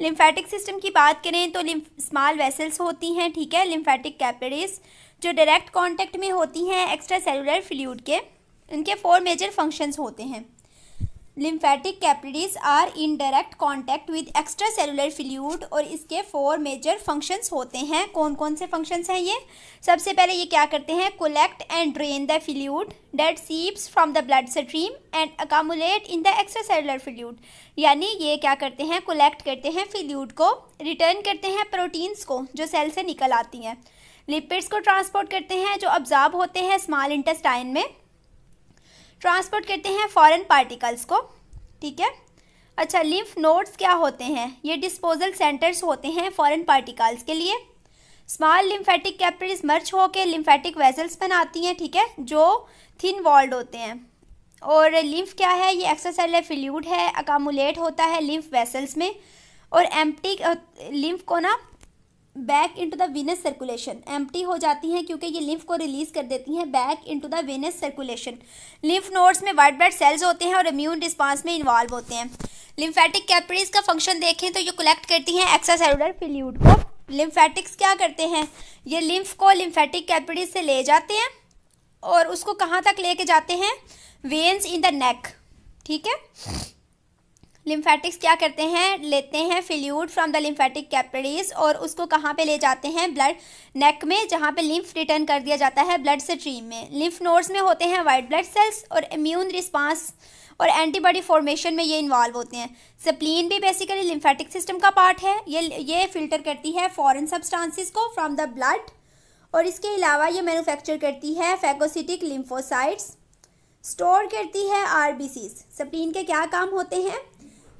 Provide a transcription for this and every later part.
lymphatic system की बात करें तो स्मॉल वेसल्स होती हैं ठीक है लिम्फेटिक कैपिलरीज जो डायरेक्ट कॉन्टेक्ट में होती हैं एक्स्ट्रा सेलुलर फ्लूड के उनके फोर मेजर फंक्शंस होते हैं lymphatic capillaries are in direct contact with extra cellular fluid और इसके फोर मेजर फंक्शंस होते हैं कौन कौन से फंक्शन हैं ये सबसे पहले ये क्या करते हैं collect and drain the fluid that seeps from the blood stream and accumulate in the extra cellular fluid यानी ये क्या करते हैं कोलेक्ट करते हैं फिल्यूड को रिटर्न करते हैं प्रोटीन्स को जो सेल से निकल आती हैं लिपिड्स को ट्रांसपोर्ट करते हैं जो अब्जॉर्ब होते हैं स्मॉल इंटेस्टाइन में ट्रांसपोर्ट करते हैं फॉरेन पार्टिकल्स को ठीक है अच्छा लिम्फ नोड्स क्या होते हैं ये डिस्पोजल सेंटर्स होते हैं फॉरेन पार्टिकल्स के लिए स्मॉल लिम्फेटिक कैपिलरीज मर्च होकर लिम्फेटिक वेजल्स बनाती हैं ठीक है जो थिन वॉल्ड होते हैं और लिम्फ क्या है ये एक्स्ट्रासेलर फिल्यूड है अकामुलेट होता है लिम्फ वेसल्स में और एम्प्टी लिम्फ को ना back into the venous circulation empty हो जाती हैं क्योंकि ये लिम्फ को रिलीज कर देती हैं back into the venous circulation lymph nodes में वाइट ब्लड सेल्स होते हैं और इम्यून रिस्पांस में इन्वॉल्व होते हैं लिम्फेटिक कैपरीज का फंक्शन देखें तो ये कलेक्ट करती हैं एक्सासेलुलर फिल्यूड को लिम्फेटिक्स क्या करते हैं ये लिम्फ को लिम्फेटिक कैपरीज से ले जाते हैं और उसको कहाँ तक लेके जाते हैं वेन्स इन द नेक ठीक है लिम्फेटिक्स क्या करते हैं लेते हैं fluid from the lymphatic capillaries और उसको कहाँ पे ले जाते हैं ब्लड नेक में जहाँ पे लिम्फ रिटर्न कर दिया जाता है ब्लड स्ट्रीम में लिम्फ नोड्स में होते हैं वाइट ब्लड सेल्स और इम्यून रिस्पांस और एंटीबॉडी फॉर्मेशन में ये इन्वॉल्व होते हैं सप्लीन भी बेसिकली लिम्फेटिक सिस्टम का पार्ट है ये ये फिल्टर करती है फॉरन सब्सटांसिस को फ्राम द ब्लड और इसके अलावा ये मैन्युफैक्चर करती है फैगोसिटिक लिम्फोसाइट्स स्टोर करती है आर बी सप्लिन के क्या काम होते हैं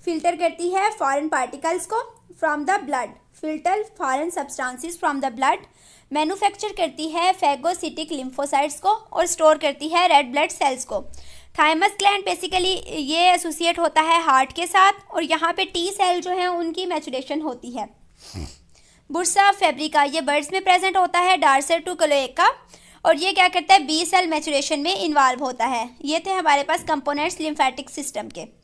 फिल्टर करती है फॉरेन पार्टिकल्स को from the blood filter foreign substances from the blood manufacture करती है फेगोसिटिक लिम्फोसाइट्स को और स्टोर करती है रेड ब्लड सेल्स को थाइमस ग्लैंड बेसिकली ये एसोसिएट होता है हार्ट के साथ और यहाँ पे टी सेल जो है उनकी मैचुरेशन होती है बुरसा फेब्रिका ये बर्ड्स में प्रेजेंट होता है डार्सर टू कलोएका और ये क्या करता है बी सेल मैचुरेशन में इन्वॉल्व होता है ये थे हमारे पास कंपोनेंट्स लिम्फेटिक सिस्टम के